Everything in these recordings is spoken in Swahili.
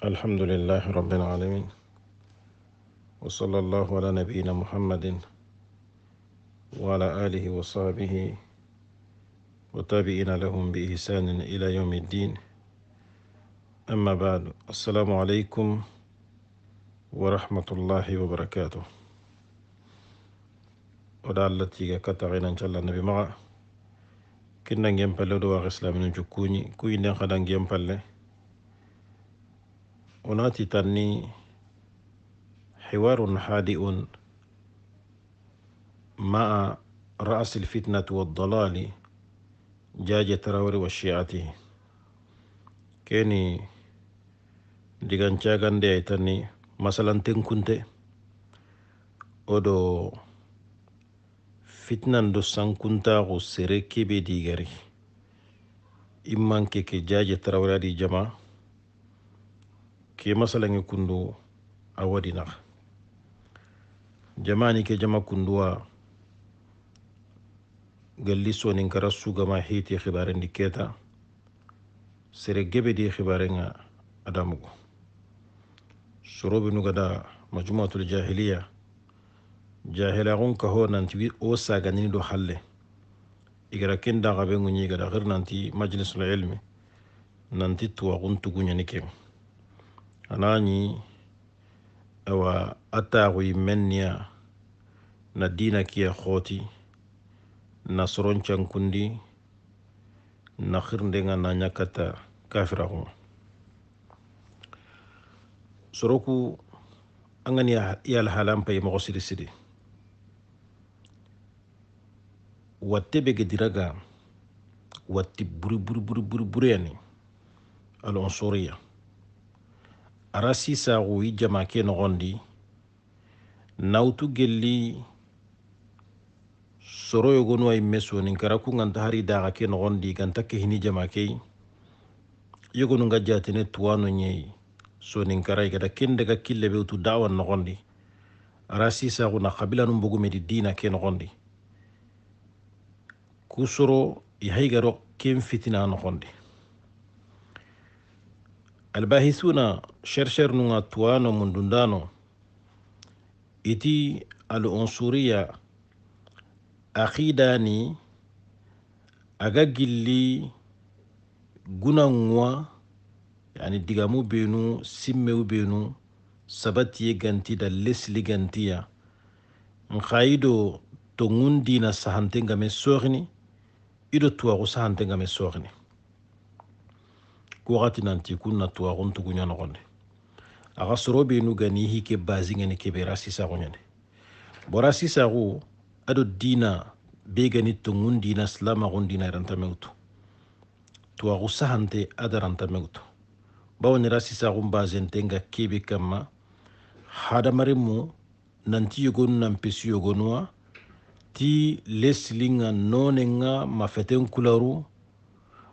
الحمد لله رب العالمين وصلى الله على نبينا محمد وعلى آله وصحبه وتابعين لهم بإحسان إلى يوم الدين أما بعد السلام عليكم ورحمة الله وبركاته ودع التي كتغينا إن شاء الله نبي معه كنا نجمع لدواء إسلامنا جكوني كوي نخدا نجمع لدواء أناتي تني حوار حادئ مع رأس الفتنة والضلال جاج تراوري والشيعتي كيني ديغان جاغان دي تني مثلا تن كنت أدو فتنة دو سان كنتا غو سريكي بي ديگاري إمان كيكي جاج تراوري دي جماعه ke masalange kundo a wadinaxa jamani ke jama kunduwa galli sonin kara sugama hiti xibarendi keta sere gebe di xibarenga adamugu sorobe nuga da majmuatul jahiliya jahilaxun kaho nanti wo saganini do halle igara e ken daxabe ŋuñi igada xir nanti majlisul ilmi nanti tuwaxun tuguñani kenga anañi awa a taaxuyi men na dina kia xooti na soroncankundi na xirndenga na ñakkata kafiraxuma soroku a ngani yala halan pay moxo siri siri watte bege diraga watti buri buri buri buri buriyani alon soriya ara sisaaxu i jama ke noxondi nautu gelli soro yogonuwa imme sonin kara nganta hari daxa ke noxondi ganta ke hini jama kei yogonunga jatine tuwano ɲei sonin kara i gada ken daga killebe utu dawan noxondi ara sisaaxu na xabilanun bogumedi dina ke noxondi kusoro soro i haygaro ken fitina noxondi الباحثون شرشر نونا توانو مندندانو إتي الأنصورية أخيداني أغاقلي غنانوا يعني ديغامو بينو سيميو بينو سباتي غانتي دا لسلي غانتيا نخايدو تونغون دينا سهانتين غامي سوغني إدو توارو سهانتين غامي سوغني wagati nanti kun na tuwaxun tuguɲa noxonde axa soro benu gani hike basingene kebera sisaxuɲene bora sisaxu ado dina be gani tungun dina silamaxun dina irantamewutu tuwaxu sahante adarantamewutu bawanira sisaxun basente nga kebe kanma hadamaren mu nanti yogonu nanpesi yogonuwa ti leslinga nonenga mafeten kularu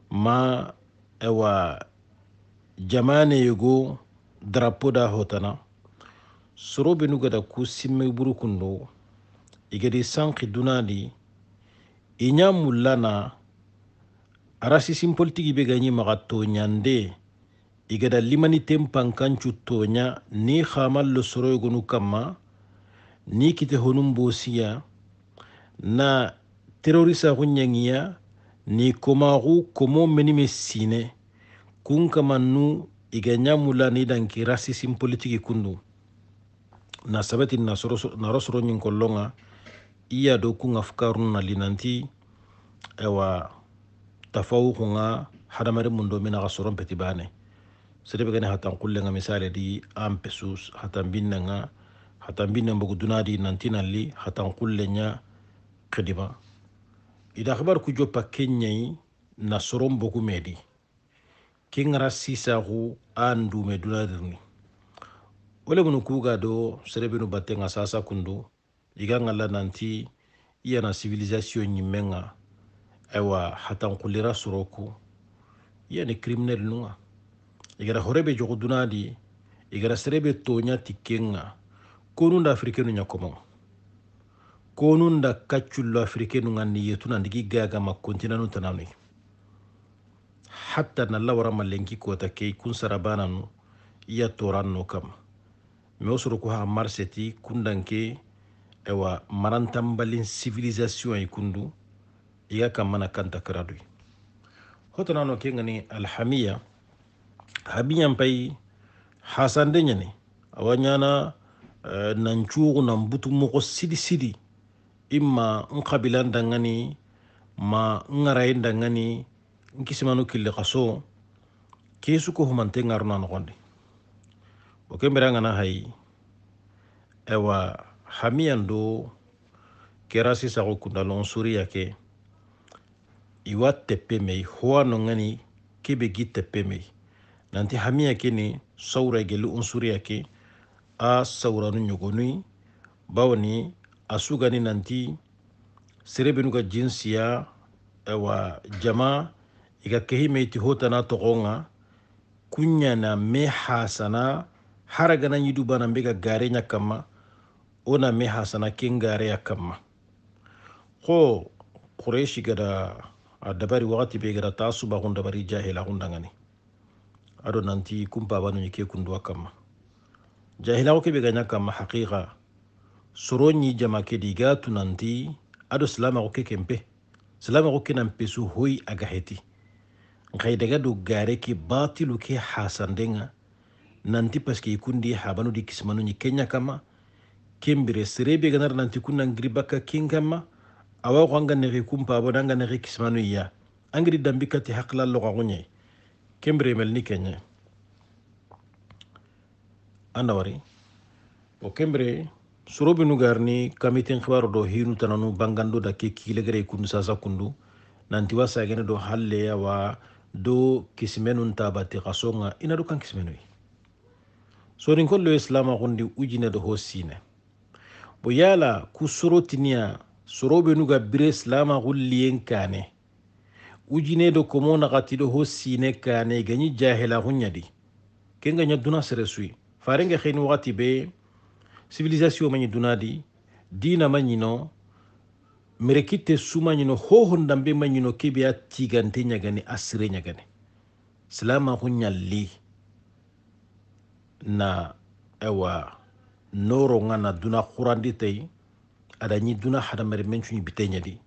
ma ewa jamaneyogo drapo da hotana soro benu gada ku simme buru kundo igedi sanki dunadi inya mullana arasisin politiki be ganyi maga toɲande igada tempan kanchu toɲa ni soro soroyogonu kanma ni kite honun bosiya na terrorisa ku ni komaru komo menime sine kun manu iga ñamulani danki rasisin politiki kundu na sabati na rosoro ñin kollonga iya do kunga fukarun na linanti ewa tafawu kunga hadamare mundo do mina gasoron peti bane sere be gane hatan kulle nga misale di am pesus hatan binna nga hatan binna mbugu dunadi nanti nalli hatan kulle nya kediba, ida khabar ku jopa kenyai na medi kengara sisaxu a ndume dunadirini wo lemunu kuga do serebenu batenga sasa kundu i e kan ga la nanti i e yana civilisation ɲimmen e ga ayiwa hatankulira soro ku i yani criminel nu ga horebe jogo duna di serebe toɲa ti ken ga konun da afrikenu ɲa koma konun da kaccullo afrikenu ga ni yetunandigi gaya gama hatta nalla wara malenki kota kei kun sarabana no iya toran no kama me o ko ha marse kundanke ewa marantanbalin civilisation ye kundu i mana kanta kira do ye hotona no habiyan pai hasande ñani awa ñana uh, eh, nancuuxu nan butu moxo sidi sidi i ma n ma n ŋarayin dangani nkisimanu kille kaso kesu ko humante ngaruna nogondi bo kembere ngana hayi ewa hamiyan do kera sisago kundalon suriya ke iwa teppe mei howa no ngani kebe gi teppe mei nanti hamiya ke ni sawra geli unsuriya ke a sawranu ɲogonui bawoni a sugani nanti serebenu ka jinsiya ewa jama iga kehime iti hotana togonga kunyana me hasana haragana yidubana mbega garenya kama ona me hasana ken gareya kama ko quraishi gada a dabari wakati be gada taa subakun dabari jahilaxun dangani ado nanti kunpabanuñi ke kunduwa kama jahilaxu ke be gaña kama haqiqa soro ñi jama ke di ga tunanti ado silamaxu ke kenpe silamaxu kenan pesu hoyi aga heti nkaidaga do gare ke batilu ke hasandenga nanti paske ikundi habanu di kisimanu ni kenya kama kembire serebe ganar nanti kunna ngiribaka kingama awa kwanga nege kumpa abo nanga nege kisimanu ya angiri dambika ti hakla loga gunye kembire melni kenya anda o kembire sorobi nu garni kamiten xibaru do hinu tananu bangando da ke kilegere kundu sasa kundu nanti wasa gene do halle awa do kisimenu tabati kasonga ina do kan kisimenu rin kollo islama gondi ujine do hosine bo yala ku sorotiniya nu nuga bire islama gulliyen kane ujine do komo gati do hosine kane gani jahila gunyadi kenga nya duna sere sui farenga khen wati be civilisation mani dunadi dina no merekite suma ñino hohon dambe ma ñino kebe ya tigante ñagane asire ñagane silama ko ñalli na ewa noro nga na duna xurandi tey ada ñi duna hadamari men cuñi bite ñadi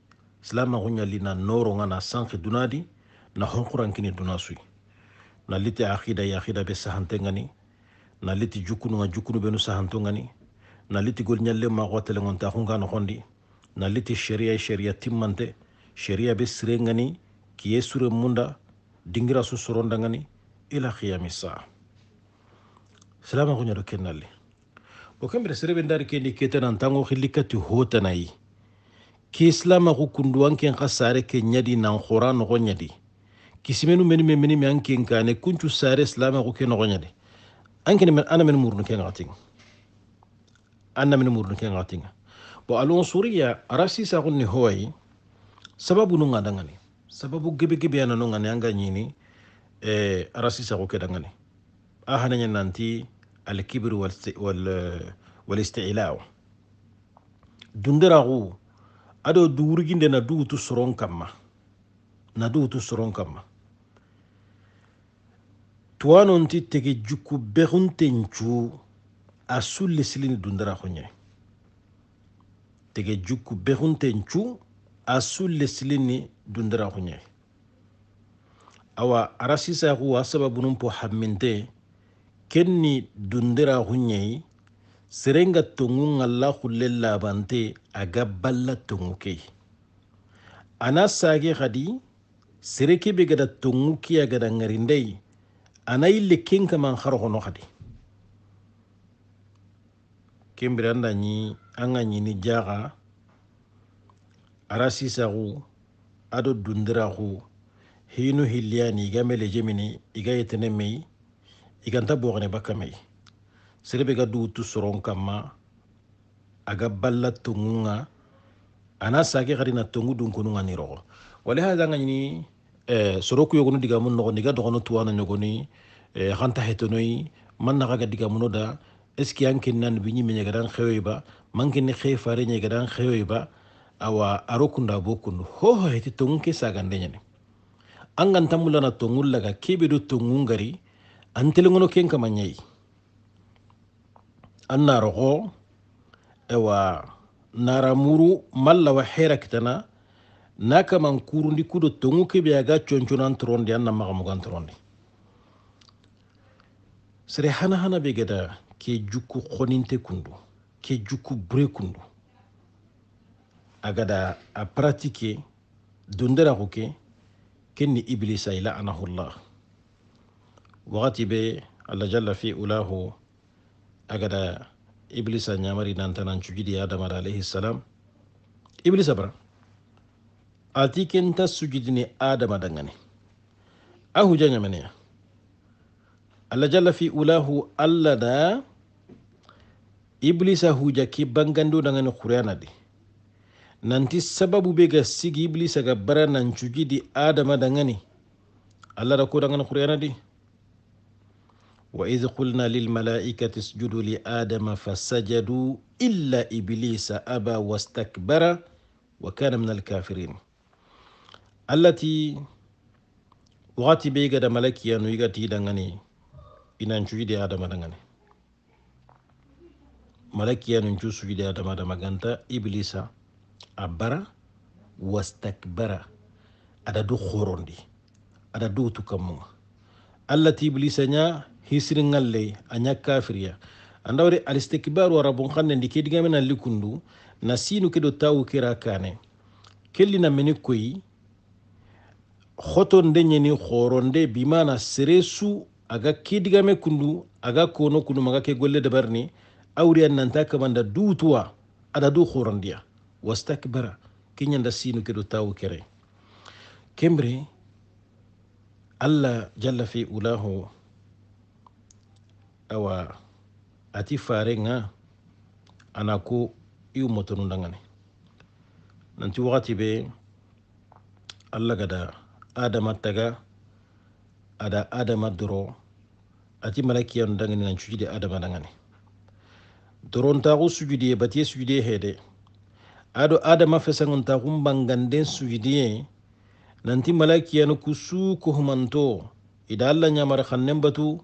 silama ko ñalli na noro nga na sanki duna di na honxurankini duna suy na liti akida ya akida be sahante ngani na liti jukkunu nga jukkunu benu sahanto ngani na liti gol ñalle ma xotele ngonta noxondi Naliti sharia sharia timmante sharia be sire ngani kiye munda dingira su soronda ngani ila qiyami saa silama ko ñoɗo kennalli bo kambire sere ɓe ndaari kendi ketenan tango xillikkati hotanayi ke islama ku kunduwanken xa ke nan kisimenu meni meni me an ken kane kuncu sare islama ku ke noxo ñadi an men ana men murunu ke ngaxatinga an men ke bo alonsuriya arasi sagun ni hoyi sababu nun ga dangane sababu gebe gebe yana nun ne an ga nyini eh arasi sagu ke dangane a hananya nanti alkibir wal wal eh, isti'la dundara go ado duuriginde na duutu soron kamma na duutu soron kamma tuwanonti tege jukku bexunten cu a sulli silini dundara xo ñayi tege jukku behunten cu a sulle silini dundira huñe awa ara a sababunun po hamminte ken ni dundira huñeyi serenga tongu ngalla xulle labante a ga balla tongu kei a na sage hadi sere kebe gada tongu kiya gada a na yille ken kaman harohono hadi kembira an ɲi anga ka ɲini jaga arasisaxu ado dundiraxu hinu hilliyani iga mele jemini iga yetene mei iganta boxene bakka mei serebe ga dugutu soron kanma aga balla tongun ana sake xadina tongu dunkunu ga niroxo walihada an ga ɲini eh, soro kuyogonu digamu noxoni iga doxono tuwana ɲogoni xanta eh, hetonoyi man naxa ga digamuno da est ce que yankin nan bi ñimi ñega gadan xewoy ba manki ni ba awa arokunda bokun, ho ho heti tungke ke sagande ñene angan na tungul laga kebe do tongun gari antelengono ken anna roho ewa naramuru muru malla wa hera kitana naka man ndi kudo tongu kebe aga anna sere hana hana be ke jukku honinte kundu ke jukku bure kundu agada a pratique donderaku ke ken ni iblisa ila anahullah wakati be allah jalla fi ulahu agada iblisa ñamari nantanan cujidi adamada alayhi salam iblisa bara ati kenta sujidini adama dangane ahuja ñameneya allah jalla fi ulahu allah da iblisa hujaki bangandu dengan qur'ana di nanti sababu be ga sigi iblisa ga bara nan di adama dangani allah da ko dengan qur'ana di wa idh qulna lil malaikati isjudu li adama fasajadu illa iblisa aba wastakbara wa kana min al kafirin allati wati be ga da malaki yanu igati dangani inan cugi di adama dangani malakiya nun cu sujudi ganta iblisa a bara wastakbara ada du khorondi ada du kammuga allah ti iblisa nya hisiriŋalley ngalle anya kafiriya andawri alistikbar wa rabbun ndi ndike digamena likundu na sinu ke tawu kirakane kellina kelli na meni koyi xotonde ñeni xoronde bimana seresu aga kidigame kundu aga kono kundu maga ke golle barni awri an nanta kamanda du tua ada du dia wastakbara nda sinu kedo tawu kere kembre allah jalla fi ulahu awa ati fare nga Iu ko motonu ndangane nanti wakati be allah gada ada taga ada ada doro ati malaki ndangane nan cucide adama ndangane dorontaxu sujudiye batiye sujudiye hede ado adama fesangontaxun banganden sujudiye nanti malaki anu kusu kohumanto ida alla nembatu, xannen batu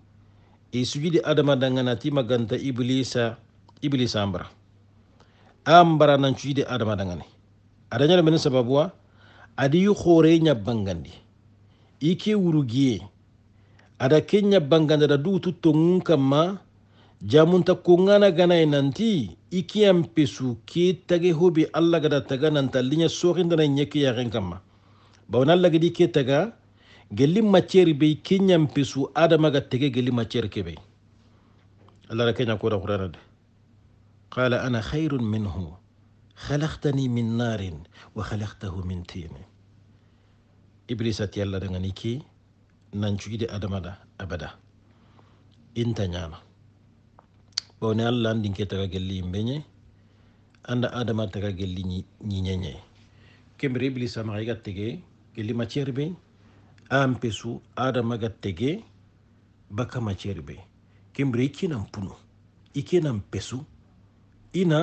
i sujudi adama danganati maganta iblisa iblisa ambara ambara nan sujudi adama dangani adañana mene sababuwa adi khore nya i ike wurugie ada Kenya ñabbangandi ada duutu tongun jamunta kongana gana nanti ikiyan pesu ke tage hobi allah gada taga nanta linya sorindana ñeke yaren kamma bawon allah gadi ke taga gelli matiére be kenyan pesu adama ga tege gelli matiére kebe allah ra kenya koda qurana de qala ana khairun minhu khalaqtani min narin wa khalaqtahu min tin iblis ati allah dangani nanchu gidi adama da abada inta woni allah andinke tagagelli yimɓe ñe anda adama tagagelli ñiñeñe kembre iblisa maxa i ga tege gelli matiére be am pesu adama ga tege bakka matiére be kembre i kinan punu i kenan pesu ina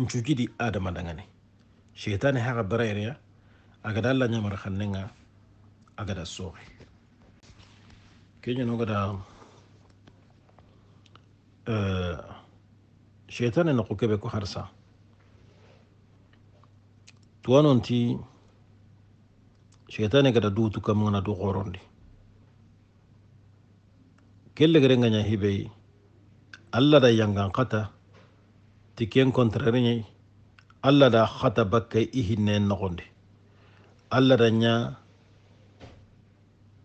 ncugiɗi adama dangane sheitane haxa barayereya agada allah ñamara xannenga agada sooxe keñanogada shetane e na kukebe ko harsa tuwanonti shetane gada dutu kamugana du gorondi kelle gere nganya hibei alla da yangan khata ti ken contraire ñi alla da khata bakke ihinne e nogonde alla da nya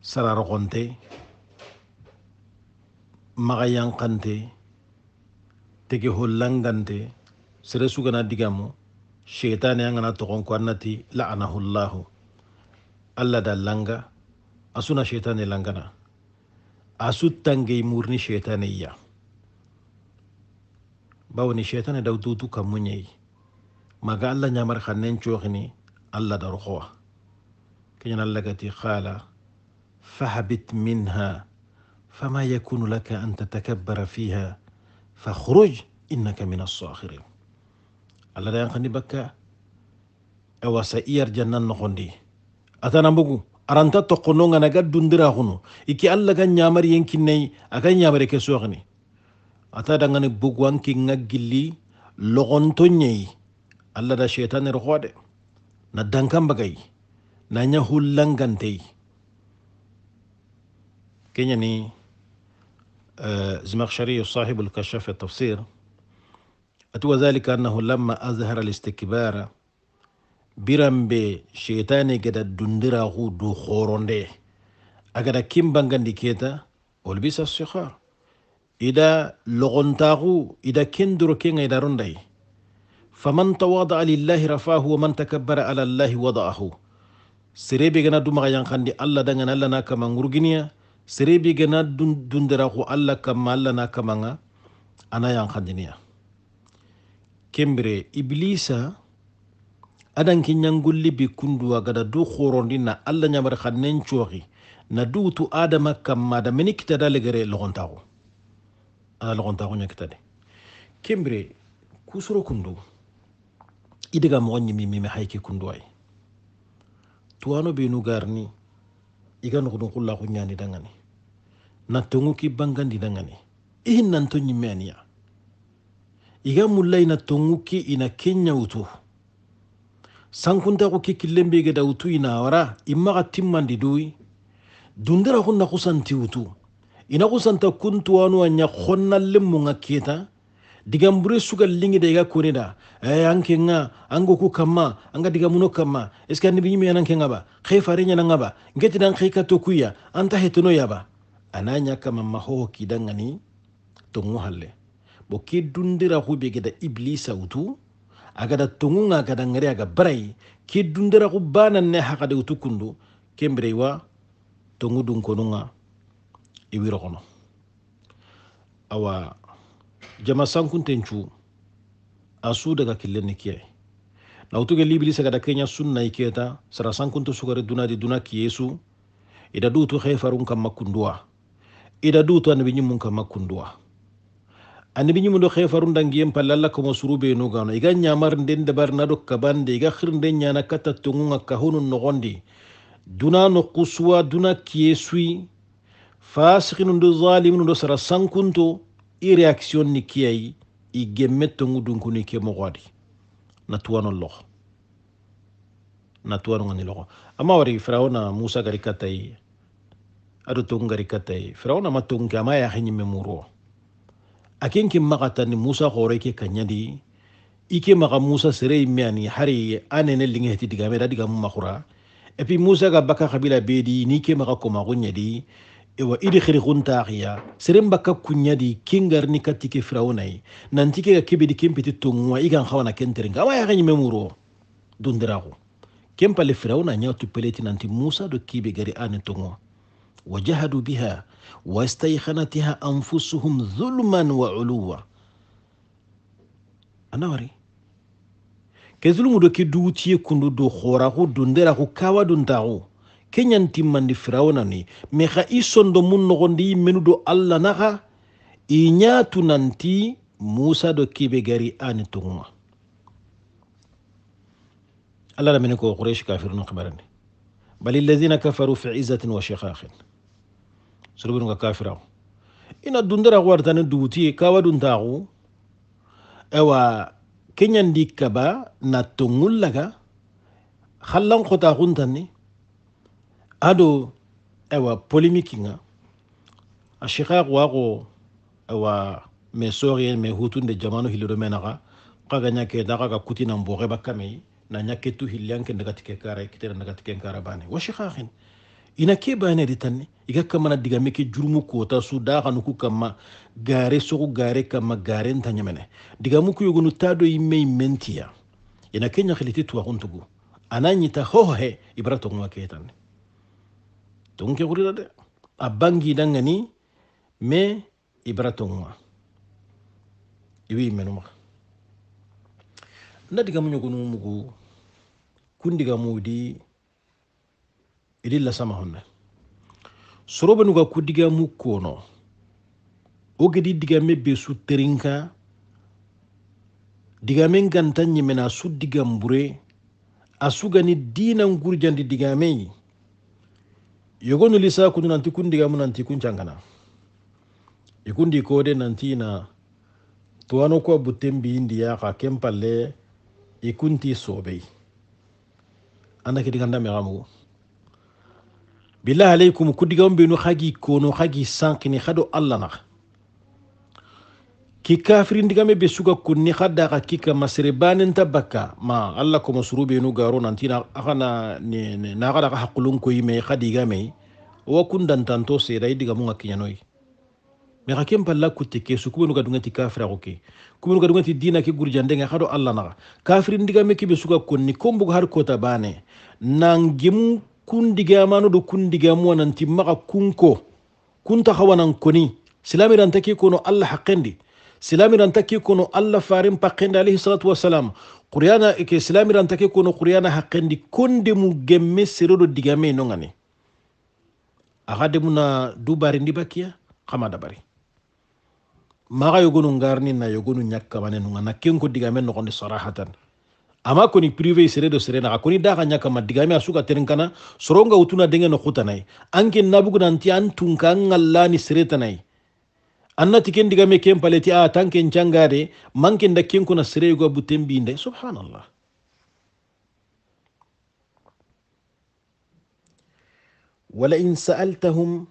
sarar gonte kante tege hollangante sere sugana digamo shetane an gana togon ko annati la'anahullahu allah da langa asuna shetane langana asu tangey murni shetaneya bawoni shetane daw dutu kammuñeyi maga allah ñamar xannen cooxini allah daru xowa keñan allah gati xaala fahabit minha fama yakunu laka an tatakabbara fiha fahruj innaka min assahirin allah da yankandi bakka ewa sa iyar jannan nohondi atana mbugu aranta tokkono nga naga dundira hunu iki allah ga nyamari yenkinnai aka nyamari ke suwakni ata da ngani bugu anki nga gilli logonto nyei allah da shaitani rukwade na dankan bagai na nya hulangantei kenya ni زمخشري صاحب الكشف التفسير أتوى ذلك أنه لما أظهر الاستكبار biran be shetane gada dundiraxu du xoronde a gada kinbangandi keta wol bisa sihar ida loxontaxu ida ken duro kenga ida rondayi faman tawadaa lillahi rafahu waman takabbara ala llahi wadaahu serebe gana dumaxa yanxandi allah dangana allah na kamangurginiya serebe gana dundira ko allah kamma allah na kamanga ana yankandiniya kembre iblisa adan ki ñangolli bi kunduwa gada du di na allah nyamar xa nen na du tu adama kamma da meni kitada legere loxontaxu ana kita de kembre kusoro kundu i daga moxo ñimi mime xay kunduwa kunduway tuwano benu garni i ka nɔgɔdon ko la ɲani dangani na tongu ki bangandi dangani i hin nan i ga mulla ina tongu ki ina kenya wutu sankunta ko ki killen be geda wutu ina wara i maga timmandi duwi dundira ko na kusanti wutu ina kusanta kuntuwanu a ɲa honnallen mun ga keta digam bure sugal lingi daiga iga eh anke nga ango ku kama anga diga muno kama eska ni binyimi ananke ya kenga ba khefare nya nga ba ngeti dan khika to kuya anta hetuno ya ba ananya kama maho kidangani tungu halle bo kidundira dundira hube geda iblisa utu agada tungunga nga gada ngari aga brai ke dundira ku ne haka de utu kundu kembrewa tongu konunga iwiro awa jama sankunten cu a su daga killen ni kiye nawutuge libili sagada kenya sunnayi keta sara sankunto sugare dunadi duna kiyesu ida dutu hefarun kamma kunduwa ida dutu anabi ñimmun kamma kunduwa anabi ñimmu do hefarun dangiyen palle alla komo surube nugano iga ñamar nden nado kabande iga hirnde ñana katta tongunga kahunun nogondi duna nokusuwa duna kiyesuyi fasikinundo zalimunundo sara sankunto i réaction ni kiyai i gemme tongu dunkuni ke mogwadi na tuwano loxo na tuwano ngani loxo ama wari firawna musa gari katayi ado tongu gari katayi firawna ma tongu ke ama yaxe ñimme muruwo a ken ke maxatani musa xoore ke kañadi i ke maxa musa sere yimme ani hari a nene liŋeheti digame da digamu maxura et musa ga bakka xabila beedi ni ke maxa komaxu ñadi ewa idi khiri khuntaxiya serenba ka kunɲadi kengarini ka ti ke firawunayi nanti ke ka kebedi ken peti tonŋuwa i gan xawana ken awa yaxe ɲime muro dondiraxu ken pale firawuna ɲa tuppeleti nanti musa do kibi gari ane tungwa wajahadu biha wastaykhanatiha anfusuhum zulman wa uluwa anawari ke zulungu do ke duwutiye kundu do xoraxu donderaxu kawa duntaxu kenyan timmandi firawna ni mi xa i sondo mun noxondi menu do allah naxa i ñaatu nanti musa do kibe gari ani tungunga allah da meni ko quraish kafirun xibarani bal alladina kafaru fi izzatin wa shiqaqin sorobinunga kafiraxu ina dundara wartani duguti kawa duntaxu ewa kenyandi kaba na tongun laga xallan xotaxuntanni ado ewa polemiki nga a shekha wako ewa mesori en me hutunde jamano hiliro menaga kaga nyake daga ka kutina mbore bakame na nyake tu hilyanke daga tike kare kitera daga tike kare bane wa shekhahin ina ke bane ritanne iga kama na diga meke jurmu ta su da daga nuku kama gare so soku gare kama gare ntanya ntanyamene diga muku yugunu tado imme mentia ina kenya khiliti tuwa kuntugu ananyita hohe ibra togwa ketanne ton ke xurira de a bangidangani mais ibu bara tonŋa iwi kamu nda digamu kundi gamudi, kun digamu di idi lasama honne sorobenuga kundi digamu kono oge di digame be su terinka digamen ganta ñimena su digambure a sugani di diga yogonu lisa kunu nanti mu nanti kuncangana ikundi kode nanti na tuwano kuwa butten biyindiya ka ken palle i kunti sobei anda kidiganda megamugu billahi alaikum kudigamu benu khagi kono khagi sankini hado allah naga kikafiri kikafirindigame be suga kunni hadda ka kika masere banenta bakka ma alla komo surube nu garo nantina akana na gara ka haqulun koyi me wa xadigame owa kundantanto seeda i digamunga kiñanoyi me xa ken palla kutte ke su dunga tikafira ko ke kubenu gadungati dina ke gurjandenga hado alla na naxa kafirindigame ke be suga konni kombugo har ko ta bane nangemu manu do kundigamuwa nanti maxa kunko kunta xawanan koni take ko no alla xaqendi silamirantakii kono allah farin pakendi alayhi salatu wasalam qur'ana ke silamirantaki kono qur'ana hakkendi konde mu gemme seredo digame nongani aga demuna dubari ndi bakiya kama dabari maga yogonu ngarni na yogonu ñakkamane nuga na kenko digame nogondi sarahatan ama koni privé seredo serena a koni daga ñakama digame a suga teren soronga wutuna denge xutanayi anke nabugunanti an tunka an ngallani seretanayi annati ken digame ken paleti a ah, tanken cangade manken da ken kuna sereygo butten binde subhanallah ولئن سألتهم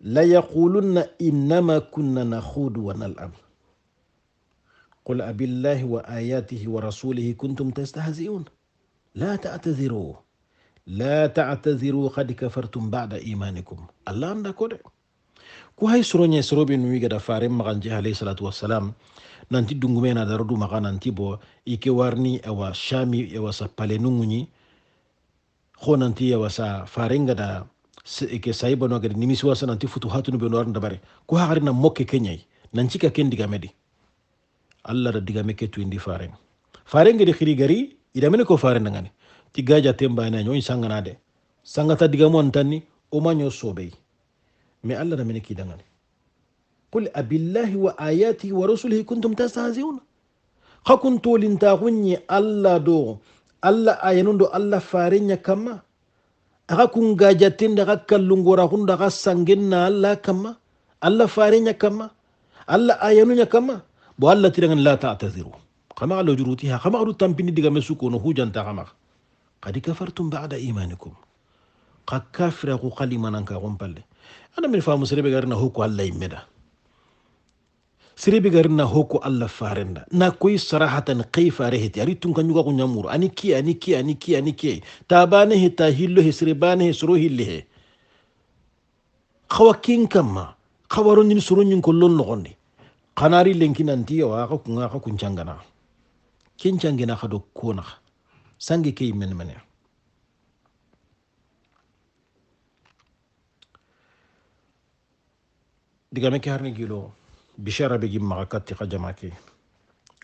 ليقولن إنما كنا نخوض ونلعب قل أبي وآياته ورسوله كنتم تستهزئون لا تعتذروا لا تعتذروا قد كفرتم بعد إيمانكم الله عندك ku hay soro ɲɛ soro be nuyi gada fare maganje alayhi salatu wassalam nanti dungume na daro maga nanti bo ike warni ewa shami ewa sa pale nunguñi ho nanti ewa sa faren gada ike sayibono gada nimisi wasa nanti futuhatunu be nowarni dabare ko hakari na mokke keñayi nanci ka ken digame di allah da digame ke tuindi faren faren gedi xiri gari idamene ko faren nangani ti gaja tembana ñoñ sanganade sangata digamu antanni o maño sobeyi مي الله رمينا كي دانا قل أبي الله وآياته ورسله كنتم تستهزئون خا كنتو لين تاغوني الله دو الله آيانون دو الله فارينيا كما أغا كون غاجاتين دغا كالونغورا كون دغا سانجينا الله كما الله فارينيا كما الله آيانونيا كما بو الله تيرغن لا تعتذروا كما على جروتيها كما على تامبيني ديغا مسوكو نو حوجان تاغما قد كفرتم بعد ايمانكم قد كفر غو قلي مانان كا ana min faamu serebe garna hokku allah immeɗa serebe garna hoku allah farenda na koy sarahatan key fare ari tunka kañuga ko ñamuru ani ki ani ki ani ki ani ki tabane he ta hillo he serebane he soro hille he xawa kin kamma xawaroñin soroñin ko lon noxondi xanari lenkinanti awa xa kunga xa kuncangana ken cangina xa do konaxa sange ke i menmene digame ke harni gilo bishara be gim ka katti ka jama ke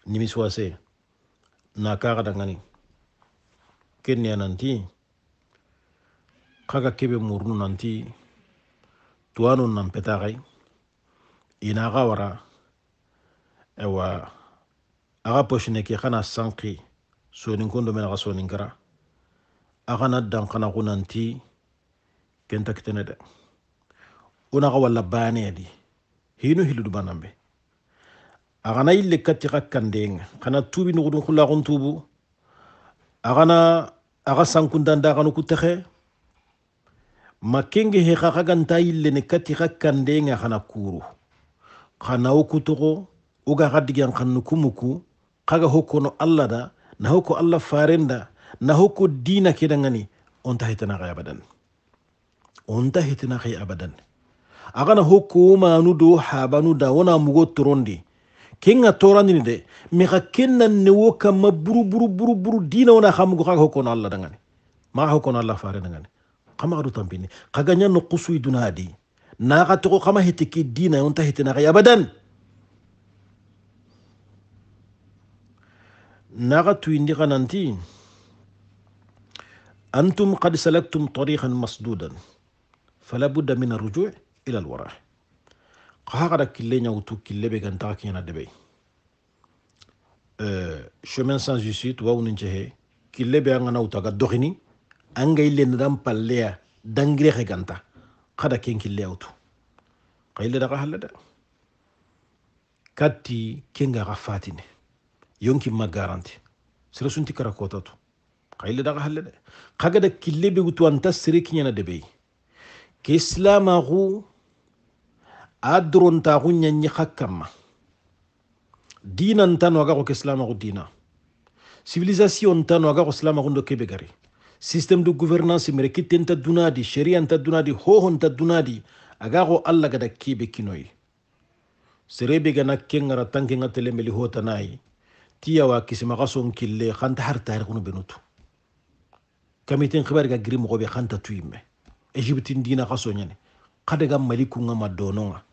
nimi suwase e na ga dangani kenya nanti kaga kebe murnu nanti tuwanu nan petagai ina xa wara ewa aga posine ke xana sanki soninkondo mena xa soninkara axana danxanaxu nanti kenta kitene de unaxa walla di hinu hiludu banambe agana ille kati ka kana tubi nugudun kulagun tubu agana aga sankundanda aganu kutexe makenge he xaxa ganta ille ne kati xa kandenga kuru xana wo kutoxo woga xa digan xan nu kumuku xaga hokkono allah da na hokko allah faren da na hokko dina kedangani onta hetana xe abadan onta hetana xe abadan agana hukuma nudo da wana mugo turundi, kenga torandini de mi xa kennanne woka buru buru buru buru dina wana xa mugo xaga na allah dangane maxa na allah fare dangane xamaxa du tampini kaganya no qusuy dunadi, di naxa toxo xama hete ki dina onta ya badan, abadan naxa tuyindi xa nanti antum qad salaktum tariqan masdudan fala بد من الرجوع ila alwara xaxada kille ñagutu kille be gan kiñana debe chemin sans justice tubawunin cehe kille be a ganawuta ga doxini angay lendan palleya dangirexe ganta xada ken killeyawutu xa ille daxa halle de katti kenga xa fatine yonkin garanti sere kara kotatu xa ille daxa halle de xagada kille be wutu anta sere kiñana debey ke islamaxu adron ta gunya ni kamma dina ntano aga ko islam ko dina civilisation ntano aga ko islam ko ndoke begari system de gouvernance mere kittenta dunadi sherianta dunadi hohonta dunadi aga ko alla gada kebe kinoyi serebe gana kengara tanke ngatele meli ho tanai tiya wa kisimaxa gason kille khanta har tarixunu benutu kamiten xibariga giri moxoɓe khanta tuime égyptine dina gason soñane xadaga malikunga madononga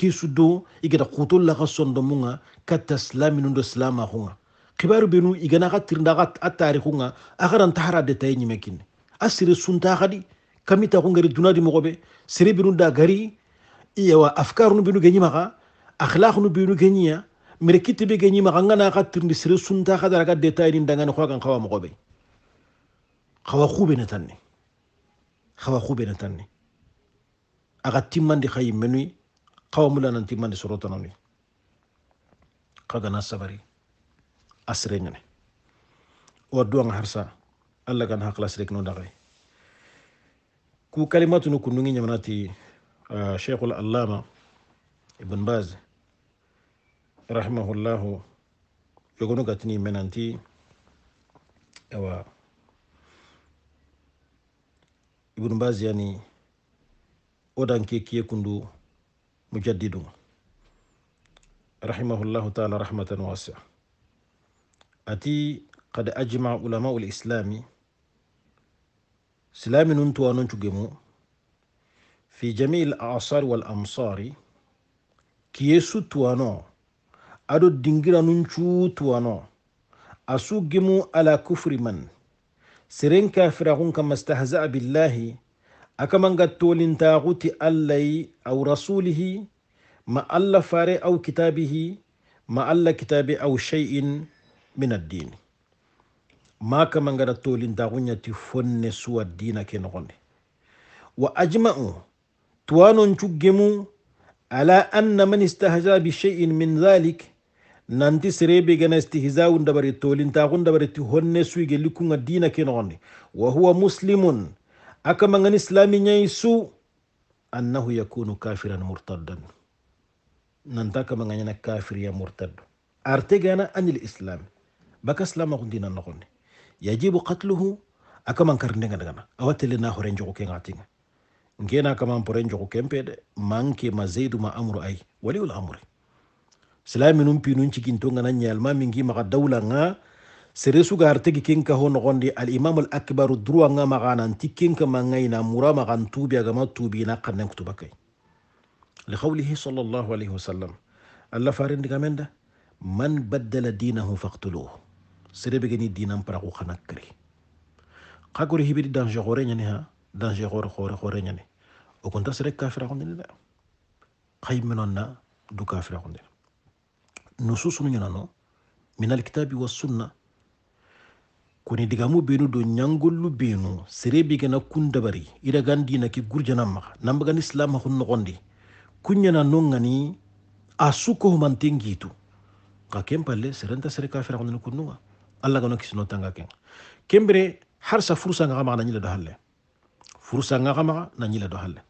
كيسو دو يجد قوتو لغا سون دو مونغا كتا سلام من دو سلام هونغا كبارو بنو يجنا غا ترندا غا تاري هونغا أغرا انتحرا دي تاي نيمكين أسيري سون تا غادي كمي تا هونغا دونا دي مغوبي سيري بنو دا غري إيوا أفكار نو بنو غنيمغا أخلاق نو بنو غنيا مريكي تبي غنيمغا غانا غا ترندي سيري سون تا غادي غا دي تاي نيمدا غانا خواغا مغوبي خوا خوبي نتاني خوا خوبي نتاني أغا تيمان دي خايم منوي qawmula nanti mande sorotanoni kagana sabari asire ñane o duwanga harsa allah gan hakla sire kino ndaxay ku kalimatunu kundungi ñamanati cheikhul eh, allama ibn baz rahimahullahu yogonu gatini menanti awa ibn baz yani odan kekiye kundu مجددون رحمه الله تعالى رحمة واسعة أتي قد أجمع علماء الإسلام سلام ننتو وننتو في جميع الأعصار والأمصار كيسو توانو أدو الدنجرة ننتو توانو أسو على كفر من سرين كافرهم كما استهزأ بالله أكمن قد تولين تاغوتي الله أو رسوله ما الله فاري أو كتابه ما الله كتابه أو شيء من الدين ما كمن قد تولين تاغونيا تفن سوى الدين كنغني وأجمعوا توانون تجمو على أن من استهزأ بشيء من ذلك nanti serebe gana istihzaun dabari tolin tagun dabari ti honne suige likunga dina kenonde wa huwa muslimun Aka menganislaminya isu annahu yakunu kafiran murtaddan. Nantaka nak kafir ya murtad. Artegana anil islam. Baka selama kuntina nokoni. Yajibu qatluhu aka mankarndenga dagana. awatel na ke ngati ngena kaman kempe de manke ma ma amru ay waliul amri islam num pinun nun cikin nyal ma mingi maka dawla nga seresugaartegi kenka ho nogondi alimamu alakbaru duruwanga maxananti kenka mangayna mura maxan tuubi tubi tuubina xannen kutubakay liqawlihi sal allahu alayhi wasallam allah farendigamen da man baddala dinahu faktuluhu serebegeni dinan paraxu xana kari xa gori hibidi danger xore ha danger xore xore xore ñani o konta sere kafiraxundini de xay menon na du kafiraxundini nususunu ñanano min alkitabi wasunna kunidigamu benu do ñangollu benu serebe gana kun kundabari iragandina ki gurjanamaxa nambagani silamaxun noxondi kuñana nongani a sukohumante ngiitu xa ken palle serenta sere kafiraxunani kunnunga alla gano kisinotanga kenga kembere har sa furusangaxa maxa nañila do halle furusangaxa maxa nañila do halle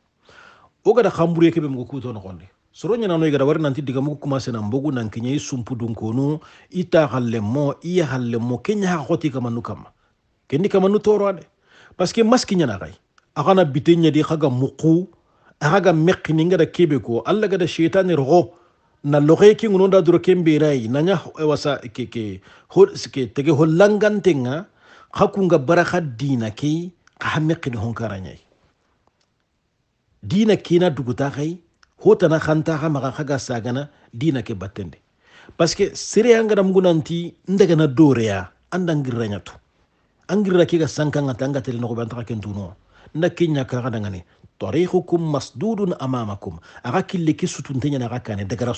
wo gada xamburiye kebe mogo kuto noxondi soro ɲanano i gada wari nanti digamugu kumase na mbogu nan kiɲa i sumpudun ita hallenmo i ye hallenmo ke ɲaha xoti kamannu kanma kendi kamannu toro ade parce que maski ɲana xay a xana bite ɲadi xa ga muku a xa ga meqini ngada kebe ko alla gada shetani roxo na loxe e ke ŋuno da duro ke mberayi naɲa wasa keke ke tege ho langantenga xa kunga bara xa dina ke xa xa meqini dina kena duguta xay hotana xanta xa maxa xaga sagana dina ke battende parce que sereyangada mugunanti ndagana doreya anda ngirra ñatu a ngirra kega sankangata anga tele noxoɓe antaxa ken tunoa nda ke ñakaxadangani tarikukum masdudun amamakum axa kille ke sutunte ñana axa kane dagara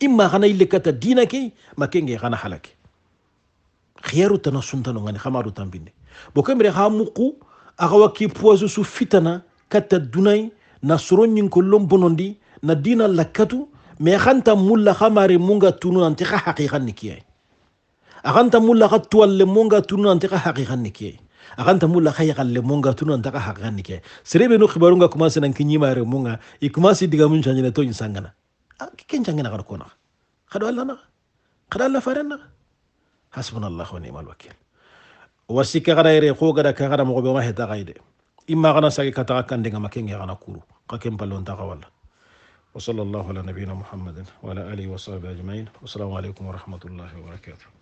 imma xana yille kata dina ke ma kenge xana xalake xiyaru tana suntanongani xamaɗu tampinde bo kembire xa muqu axa wa poisu su fitana katta dunay na soronñin kollon bonondi na dina lakkatu mais xanta mulla xamari munga tununanti xa haqiqan ni axanta mulla xa tuwalle munga tununanti xa haqiqan ni axanta mulla xa yaxalle munga tununanti xa haqiqan ni kiyay xibarunga commencé nan kiñimare munga i commencé digamun canñene toñi sangana ken cangena xar konaxa xaɗo allah naxa xaɗa allah faren naxa hasbunallahu wa nimal wakil wasi kaxara yere xogada kaxara moxoɓe ma heta de imma gana sage kataxa kandengama ke ngexana kuru xa ken pallontaxa walla وصلى الله على نبينا محمد وعلى اله وصحبه اجمعين والسلام عليكم ورحمه الله وبركاته